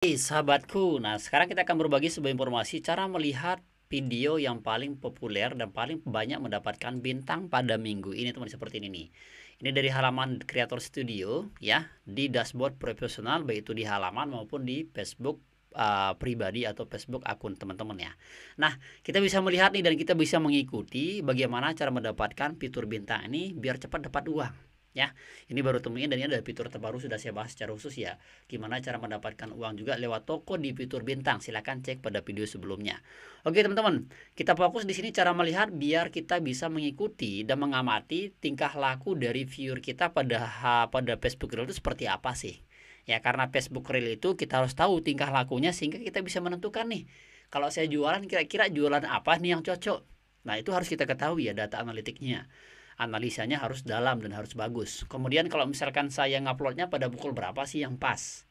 Hey, sahabatku, nah sekarang kita akan berbagi sebuah informasi cara melihat video yang paling populer dan paling banyak mendapatkan bintang pada minggu ini teman seperti ini nih. Ini dari halaman Creator Studio ya di dashboard profesional baik itu di halaman maupun di Facebook uh, pribadi atau Facebook akun teman-teman ya. Nah, kita bisa melihat nih dan kita bisa mengikuti bagaimana cara mendapatkan fitur bintang ini biar cepat dapat uang ya ini baru temuin dan ini ada fitur terbaru sudah saya bahas secara khusus ya gimana cara mendapatkan uang juga lewat toko di fitur bintang silahkan cek pada video sebelumnya oke teman-teman kita fokus di sini cara melihat biar kita bisa mengikuti dan mengamati tingkah laku dari viewer kita pada pada Facebook Reel itu seperti apa sih ya karena Facebook real itu kita harus tahu tingkah lakunya sehingga kita bisa menentukan nih kalau saya jualan kira-kira jualan apa nih yang cocok nah itu harus kita ketahui ya data analitiknya analisanya harus dalam dan harus bagus. Kemudian kalau misalkan saya nguploadnya pada pukul berapa sih yang pas,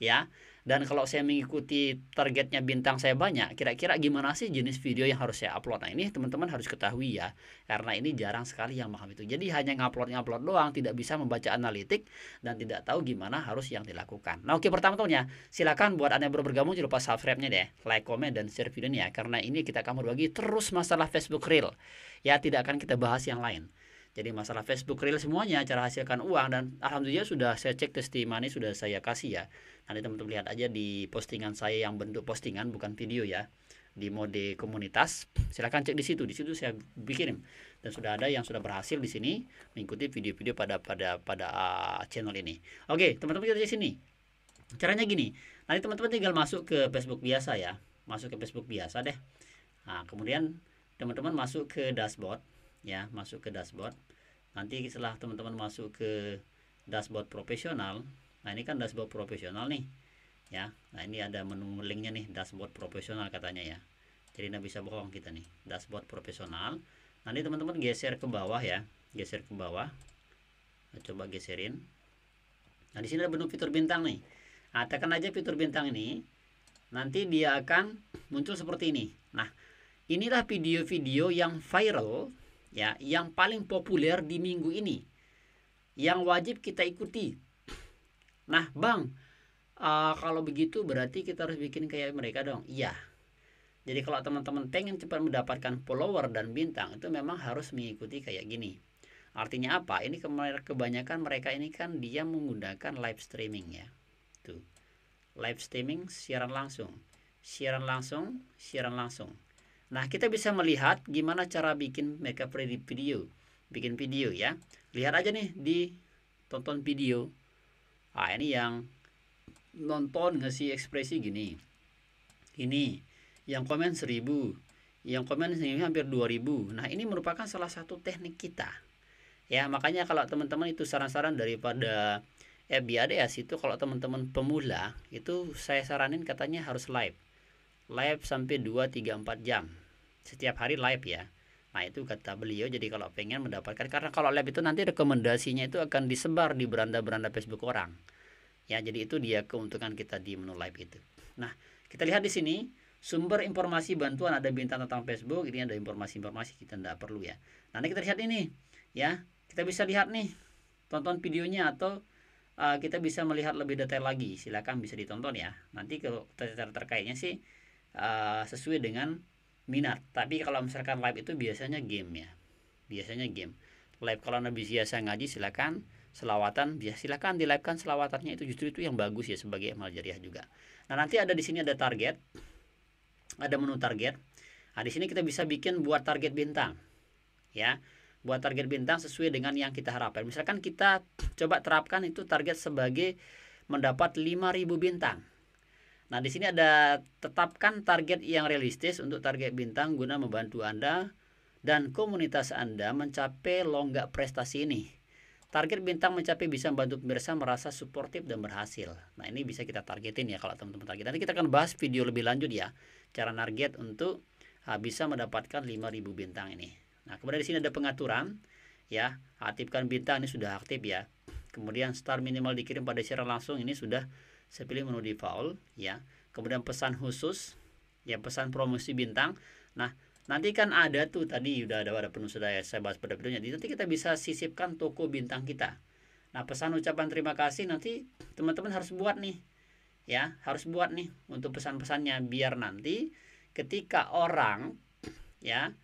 ya? Dan kalau saya mengikuti targetnya bintang saya banyak, kira-kira gimana sih jenis video yang harus saya upload? Nah ini teman-teman harus ketahui ya, karena ini jarang sekali yang paham itu. Jadi hanya ngupload ngupload doang, tidak bisa membaca analitik dan tidak tahu gimana harus yang dilakukan. Nah oke pertama tentunya, silakan buat anda yang baru bergabung jangan lupa subscribe-nya deh, like, comment, dan share video ini ya. karena ini kita akan berbagi terus masalah Facebook real. Ya tidak akan kita bahas yang lain. Jadi masalah Facebook real semuanya cara hasilkan uang dan alhamdulillah sudah saya cek testimoni sudah saya kasih ya. Nanti teman-teman lihat aja di postingan saya yang bentuk postingan bukan video ya di mode komunitas silahkan cek di situ di situ saya bikin dan sudah ada yang sudah berhasil di sini mengikuti video-video pada pada pada uh, channel ini oke teman-teman kita di sini caranya gini nanti teman-teman tinggal masuk ke Facebook biasa ya masuk ke Facebook biasa deh nah kemudian teman-teman masuk ke dashboard ya masuk ke dashboard nanti setelah teman-teman masuk ke dashboard profesional nah ini kan dashboard profesional nih ya nah ini ada menu linknya nih dashboard profesional katanya ya jadi tidak bisa bohong kita nih dashboard profesional nanti teman-teman geser ke bawah ya geser ke bawah nah, coba geserin nah di sini ada menu fitur bintang nih nah, tekan aja fitur bintang ini nanti dia akan muncul seperti ini nah inilah video-video yang viral ya yang paling populer di minggu ini yang wajib kita ikuti. Nah, Bang, uh, kalau begitu berarti kita harus bikin kayak mereka dong. Iya. Jadi kalau teman-teman pengen cepat mendapatkan follower dan bintang itu memang harus mengikuti kayak gini. Artinya apa? Ini kebanyakan mereka ini kan dia menggunakan live streaming ya. Tuh. Live streaming siaran langsung. Siaran langsung, siaran langsung Nah, kita bisa melihat gimana cara bikin makeup ready video. Bikin video ya. Lihat aja nih di tonton video. Ah, ini yang nonton ngasih ekspresi gini. Ini yang komen 1000, yang komen ini hampir 2000. Nah, ini merupakan salah satu teknik kita. Ya, makanya kalau teman-teman itu saran-saran daripada biar FBADS situ kalau teman-teman pemula itu saya saranin katanya harus live. Live sampai 2 3 4 jam setiap hari live ya Nah itu kata beliau jadi kalau pengen mendapatkan karena kalau live itu nanti rekomendasinya itu akan disebar di beranda-beranda Facebook orang. Ya jadi itu dia keuntungan kita di menu live itu. Nah kita lihat di sini sumber informasi bantuan ada bintang tentang Facebook ini ada informasi-informasi kita tidak perlu ya. Nanti kita lihat ini ya kita bisa lihat nih tonton videonya atau uh, kita bisa melihat lebih detail lagi silahkan bisa ditonton ya. Nanti kalau ter terkaitnya sih uh, sesuai dengan minat tapi kalau misalkan live itu biasanya game ya biasanya game live kalau nabi biasa ngaji silakan selawatan biasa silakan di live kan selawatannya itu justru itu yang bagus ya sebagai amal jariah juga nah nanti ada di sini ada target ada menu target nah di sini kita bisa bikin buat target bintang ya buat target bintang sesuai dengan yang kita harapkan misalkan kita coba terapkan itu target sebagai mendapat 5000 bintang Nah, di sini ada tetapkan target yang realistis untuk target bintang guna membantu Anda dan komunitas Anda mencapai longgak prestasi ini. Target bintang mencapai bisa membantu pemirsa merasa suportif dan berhasil. Nah, ini bisa kita targetin ya kalau teman-teman target. Nanti kita akan bahas video lebih lanjut ya cara target untuk ah, bisa mendapatkan 5000 bintang ini. Nah, kemudian di sini ada pengaturan ya. Aktifkan bintang ini sudah aktif ya. Kemudian star minimal dikirim pada siaran langsung ini sudah saya pilih menu default ya. Kemudian pesan khusus, ya pesan promosi bintang. Nah, nanti kan ada tuh tadi udah ada pada penuh sudah ya, saya bahas pada videonya. nanti kita bisa sisipkan toko bintang kita. Nah, pesan ucapan terima kasih nanti teman-teman harus buat nih. Ya, harus buat nih untuk pesan-pesannya biar nanti ketika orang ya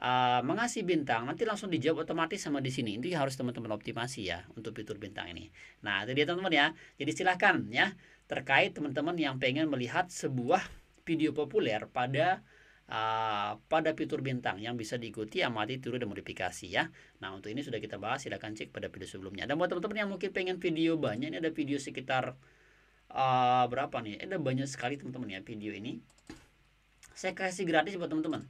Ah, hmm. mengasih bintang nanti langsung dijawab otomatis sama di sini. Itu ya harus teman-teman optimasi ya untuk fitur bintang ini. Nah, itu dia teman-teman ya. Jadi silahkan ya terkait teman-teman yang pengen melihat sebuah video populer pada uh, pada fitur bintang yang bisa diikuti amati tiru dan modifikasi ya. Nah untuk ini sudah kita bahas silahkan cek pada video sebelumnya. Dan buat teman-teman yang mungkin pengen video banyak ini ada video sekitar uh, berapa nih? Ada banyak sekali teman-teman ya video ini. Saya kasih gratis buat teman-teman.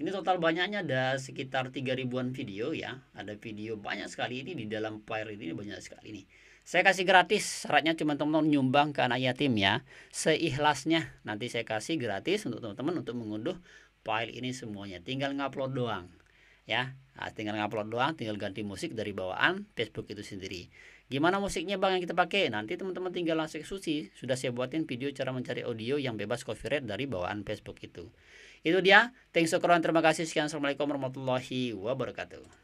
Ini total banyaknya ada sekitar 3 ribuan video ya. Ada video banyak sekali ini di dalam file ini banyak sekali ini. Saya kasih gratis, syaratnya cuma teman-teman nyumbang ke anak yatim ya. Seikhlasnya nanti saya kasih gratis untuk teman-teman untuk mengunduh file ini semuanya. Tinggal ngupload doang ya nah, tinggal ngupload doang tinggal ganti musik dari bawaan Facebook itu sendiri gimana musiknya bang yang kita pakai nanti teman-teman tinggal langsung susi sudah saya buatin video cara mencari audio yang bebas copyright dari bawaan Facebook itu itu dia. Thanks so terima kasih. Sekian. Assalamualaikum warahmatullahi wabarakatuh.